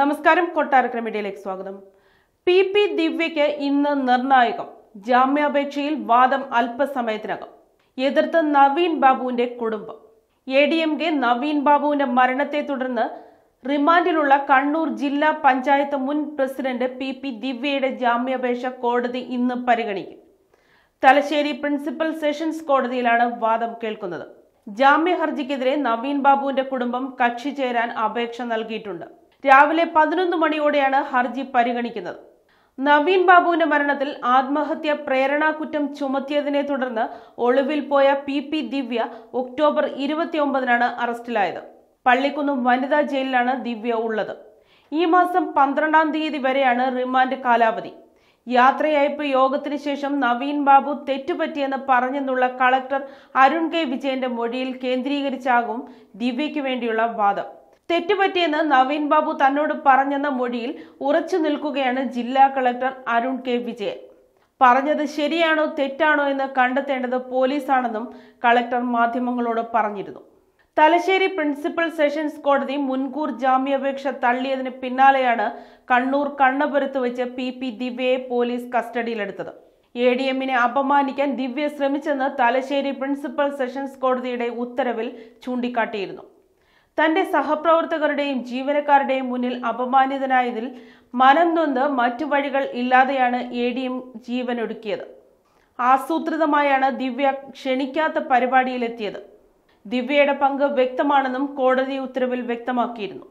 നമസ്കാരം കൊട്ടാരക്കര മീഡിയയിലേക്ക് സ്വാഗതം പി പി ദിവ്യയ്ക്ക് ഇന്ന് നിർണായകം ജാമ്യാപേക്ഷയിൽ വാദം അല്പസമയത്തിനകം എതിർത്ത് നവീൻ ബാബുവിന്റെ കുടുംബം A D M K Naveen ബാബുവിന്റെ മരണത്തെ തുടർന്ന് റിമാൻഡിലുള്ള കണ്ണൂർ ജില്ലാ പഞ്ചായത്ത് മുൻ പ്രസിഡന്റ് പി പി ദിവ്യയുടെ ജാമ്യാപേക്ഷ കോടതി ഇന്ന് പരിഗണിക്കും തലശ്ശേരി പ്രിൻസിപ്പൽ സെഷൻസ് കോടതിയിലാണ് വാദം കേൾക്കുന്നത് ജാമ്യ ഹർജിക്കെതിരെ നവീൻ ബാബുവിന്റെ കുടുംബം കക്ഷി ചേരാൻ അപേക്ഷ നൽകിയിട്ടുണ്ട് രാവിലെ പതിനൊന്ന് മണിയോടെയാണ് ഹർജി പരിഗണിക്കുന്നത് നവീൻ ബാബുവിന്റെ മരണത്തിൽ ആത്മഹത്യ പ്രേരണാ കുറ്റം ചുമത്തിയതിനെ തുടർന്ന് ഒളിവിൽ പോയ പി പി ദിവ്യ ഒക്ടോബർ ഇരുപത്തിയൊമ്പതിനാണ് അറസ്റ്റിലായത് പള്ളിക്കുന്നും വനിതാ ജയിലിലാണ് ദിവ്യ ഉള്ളത് ഈ മാസം പന്ത്രണ്ടാം തീയതി വരെയാണ് റിമാൻഡ് കാലാവധി യാത്രയയപ്പ് യോഗത്തിന് ശേഷം നവീൻ ബാബു തെറ്റുപറ്റിയെന്ന് പറഞ്ഞെന്നുള്ള കളക്ടർ അരുൺ കെ വിജയന്റെ മൊഴിയിൽ കേന്ദ്രീകരിച്ചാകും ദിവ്യയ്ക്ക് വേണ്ടിയുള്ള വാദം തെറ്റുപറ്റിയെന്ന് നവീൻ ബാബു തന്നോട് പറഞ്ഞെന്ന മൊഴിയിൽ ഉറച്ചു നിൽക്കുകയാണ് ജില്ലാ കളക്ടർ അരുൺ കെ വിജയൻ പറഞ്ഞത് ശരിയാണോ തെറ്റാണോ എന്ന് കണ്ടെത്തേണ്ടത് പോലീസാണെന്നും കളക്ടർ മാധ്യമങ്ങളോട് പറഞ്ഞിരുന്നു തലശ്ശേരി പ്രിൻസിപ്പൽ സെഷൻസ് കോടതി മുൻകൂർ ജാമ്യാപേക്ഷ തള്ളിയതിന് പിന്നാലെയാണ് കണ്ണൂർ കണ്ണപുരത്ത് വെച്ച് പി പി ദിവ്യയെ പോലീസ് കസ്റ്റഡിയിലെടുത്തത് എ ഡി എമ്മിനെ അപമാനിക്കാൻ ദിവ്യ ശ്രമിച്ചെന്ന് തലശ്ശേരി പ്രിൻസിപ്പൽ സെഷൻസ് കോടതിയുടെ ഉത്തരവിൽ ചൂണ്ടിക്കാട്ടിയിരുന്നു തന്റെ സഹപ്രവർത്തകരുടെയും ജീവനക്കാരുടെയും മുന്നിൽ അപമാനിതനായതിൽ മനം മറ്റു വഴികൾ ഇല്ലാതെയാണ് എ ഡി എം ജീവനൊടുക്കിയത് ആസൂത്രിതമായാണ് ദിവ്യ ക്ഷണിക്കാത്ത പരിപാടിയിലെത്തിയത് ദിവ്യയുടെ പങ്ക് വ്യക്തമാണെന്നും കോടതി ഉത്തരവിൽ വ്യക്തമാക്കിയിരുന്നു